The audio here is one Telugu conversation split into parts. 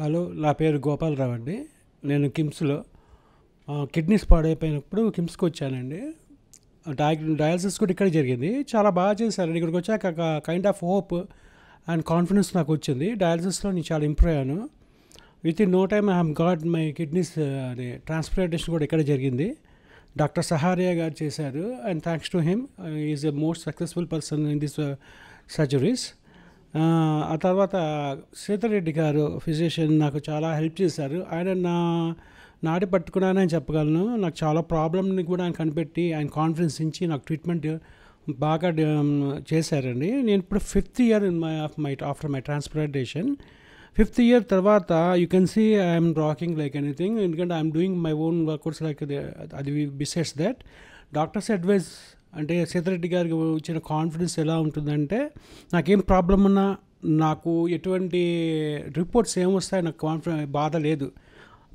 హలో నా పేరు గోపాలరావు అండి నేను కిమ్స్లో కిడ్నీస్ పాడైపోయినప్పుడు కిమ్స్కి వచ్చానండి డయా డయాలసిస్ కూడా ఇక్కడే జరిగింది చాలా బాగా చేశారండి ఇక్కడికి వచ్చాక ఒక kind of hope and confidence నాకు వచ్చింది డయాలసిస్లో నేను చాలా ఇంప్రూవ్ అయ్యాను with in no time I am God my kidneys అనే ట్రాన్స్ప్లాంటేషన్ కూడా ఇక్కడే జరిగింది డాక్టర్ సహారియా గారు చేశారు and thanks to him is a most successful person in this surgeries ఆ తర్వాత సీతారెడ్డి గారు ఫిజిషియన్ నాకు చాలా హెల్ప్ చేశారు ఆయన నా నాడి పట్టుకున్నానని చెప్పగలను నాకు చాలా ప్రాబ్లమ్ని కూడా ఆయన కనిపెట్టి ఆయన కాన్ఫిడెన్స్ ఇచ్చి నాకు ట్రీట్మెంట్ బాగా చేశారండి నేను ఇప్పుడు fifth year in my of my after my transplantation fifth year తర్వాత you can see I'm rocking like anything ఎందుకంటే I'm doing my own course like అది బిసెస్ దట్ డాక్టర్స్ అడ్వైస్ అంటే సీతారెడ్డి గారికి వచ్చిన కాన్ఫిడెన్స్ ఎలా ఉంటుందంటే నాకేం ప్రాబ్లం ఉన్నా నాకు ఎటువంటి రిపోర్ట్స్ ఏమొస్తాయి నాకు కాన్ఫిడెన్స్ బాధ లేదు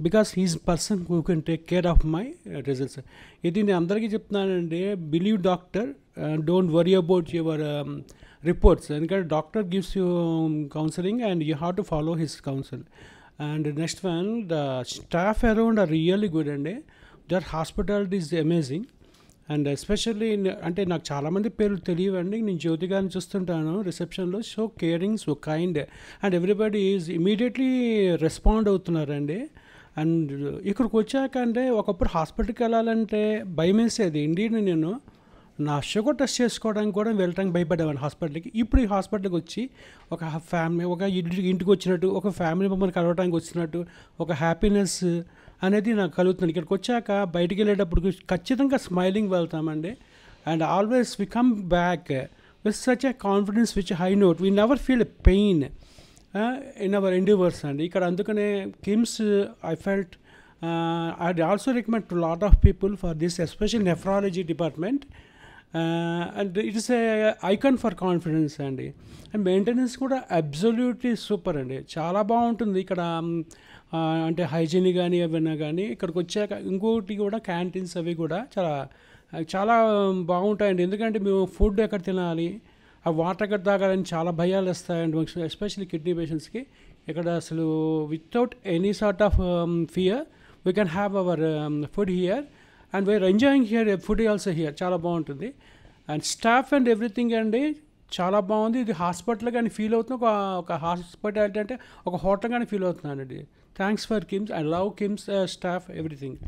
because he's person who can take care of my results ఇది నేను అందరికీ చెప్తున్నానండి believe doctor don't worry about your reports ఎందుకంటే doctor gives you counselling and you have to follow his counsel and next one the staff around are really good అండి their hospitality is amazing and especially అంటే నాకు చాలామంది పేర్లు తెలియవండి నేను జ్యోతి గారిని చూస్తుంటాను రిసెప్షన్లో so caring so kind and everybody is immediately respond అవుతున్నారండి అండ్ ఇక్కడికి వచ్చాక అంటే ఒకప్పుడు హాస్పిటల్కి వెళ్ళాలంటే భయం వేసేది ఇండియన్ నేను నా షుగర్ టెస్ట్ చేసుకోవడానికి కూడా వెళ్ళడానికి భయపడేవాడిని హాస్పిటల్కి ఇప్పుడు ఈ హాస్పిటల్కి వచ్చి ఒక ఫ్యామిలీ ఒక ఇంటికి వచ్చినట్టు ఒక ఫ్యామిలీ మమ్మల్ని కలవడానికి వచ్చినట్టు ఒక హ్యాపీనెస్ అనేది నాకు కలుగుతుంది ఇక్కడికి వచ్చాక బయటికి వెళ్ళేటప్పుడు ఖచ్చితంగా స్మైలింగ్ వెళ్తామండి and always we come back with such a confidence which high note we never feel a pain in our endeavours అండి ఇక్కడ అందుకనే KIMS I felt I also recommend to lot of people for this special nephrology department and it's a icon for confidence అండి అండ్ మెయింటెనెన్స్ కూడా అబ్జల్యూట్లీ సూపర్ అండి చాలా బాగుంటుంది ఇక్కడ అంటే హైజీన్ కానీ ఏమైనా కానీ ఇక్కడికి వచ్చాక ఇంకోటి కూడా క్యాంటీన్స్ అవి కూడా చాలా చాలా బాగుంటాయండి ఎందుకంటే మేము ఫుడ్ ఎక్కడ తినాలి ఆ వాటర్ ఎక్కడ తాగాలని చాలా భయాలు వస్తాయండి ఎస్పెషల్లీ కిడ్నీ పేషెంట్స్కి ఇక్కడ అసలు without any sort of fear we can have our food here and we're enjoying here food also here చాలా బాగుంటుంది అండ్ స్టాఫ్ అండ్ ఎవ్రీథింగ్ అండి చాలా బాగుంది ఇది హాస్పిటల్ కానీ ఫీల్ అవుతుంది ఒక ఒక హాస్పిటాలిటీ అంటే ఒక హోటల్ కానీ ఫీల్ అవుతున్నాను అండి thanks for KIMS I love KIMS staff everything